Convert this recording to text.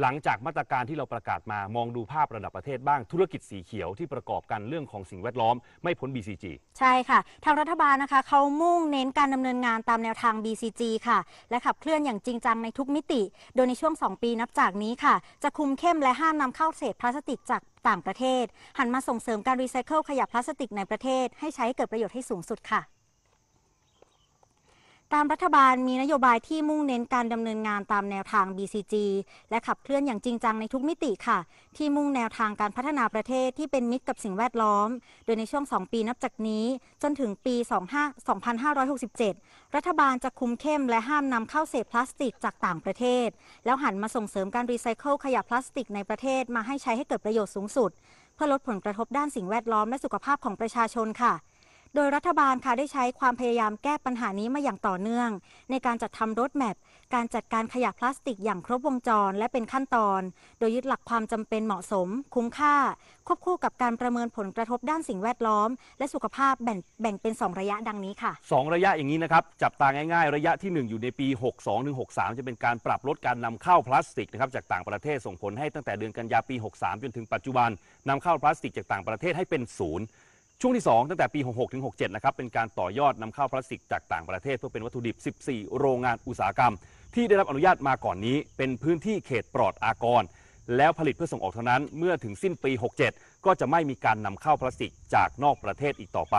หลังจากมาตรการที่เราประกาศมา มองดูภาพระดับประเทศบ้างธุรกิจสีเขียวที่ประกอบกันเรื่องของสิ่งแวดล้อมไม่พ้น BCG ใช่ค่ะ ทางรัฐบาลนะคะ เขามุ่งเน้นการดำเนินงานตามแนวทาง BCG ค่ะ และขับเคลื่อนอย่างจริงจังในทุกมิติ โดยในช่วง 2 ปีนับจากนี้ค่ะ จะคุมเข้มและห้ามนำเข้าเศษพลาสติกจากต่างประเทศ หันมาส่งเสริมการรีไซเคิลขยะพลาสติกในประเทศ ให้ใช้เกิดประโยชน์ให้สูงสุดค่ะตามรัฐบาลมีนโยบายที่มุ่งเน้นการดำเนินงานตามแนวทาง BCG และขับเคลื่อนอย่างจริงจังในทุกมิติค่ะ ที่มุ่งแนวทางการพัฒนาประเทศที่เป็นมิตรกับสิ่งแวดล้อม โดยในช่วง2ปีนับจากนี้ จนถึงปี 2567 รัฐบาลจะคุมเข้มและห้ามนำเข้าเศษพลาสติกจากต่างประเทศ แล้วหันมาส่งเสริมการรีไซเคิลขยะพลาสติกในประเทศมาให้ใช้ให้เกิดประโยชน์สูงสุดเพื่อลดผลกระทบด้านสิ่งแวดล้อมและสุขภาพของประชาชนค่ะโดยรัฐบาลค่ะได้ใช้ความพยายามแก้ปัญหานี้มาอย่างต่อเนื่อง ในการจัดทำรถแมพการจัดการขยะพลาสติกอย่างครบวงจร และเป็นขั้นตอน โดยยึดหลักความจำเป็นเหมาะสม คุ้มค่า ควบคู่กับการประเมินผลกระทบด้านสิ่งแวดล้อม และสุขภาพแบ่งบงเป็น 2 ระยะดังนี้ค่ะ 2 ระยะอย่างนี้นะครับ จับตาง่ายๆระยะที่ 1 อยู่ในปี 62ถึง63 จะเป็นการปรับลดการนำเข้าพลาสติกนะครับจากต่างประเทศส่งผลให้ตั้งแต่เดือนกันยาปี 63จนถึงปัจจุบันนำเข้าพลาสติกจากต่างประเทศให้เป็นศูนย์ช่วงที่ 2 ตั้งแต่ปี 66 ถึง 67 นะครับเป็นการต่อยอดนำเข้าพลาสติกจากต่างประเทศ เพื่อเป็นวัตถุดิบ 14 โรงงานอุตสาหกรรม ที่ได้รับอนุญาตมาก่อนนี้ เป็นพื้นที่เขตปลอดอากร แล้วผลิตเพื่อส่งออกเท่านั้น เมื่อถึงสิ้นปี 67 ก็จะไม่มีการนำเข้าพลาสติกจากนอกประเทศอีกต่อไป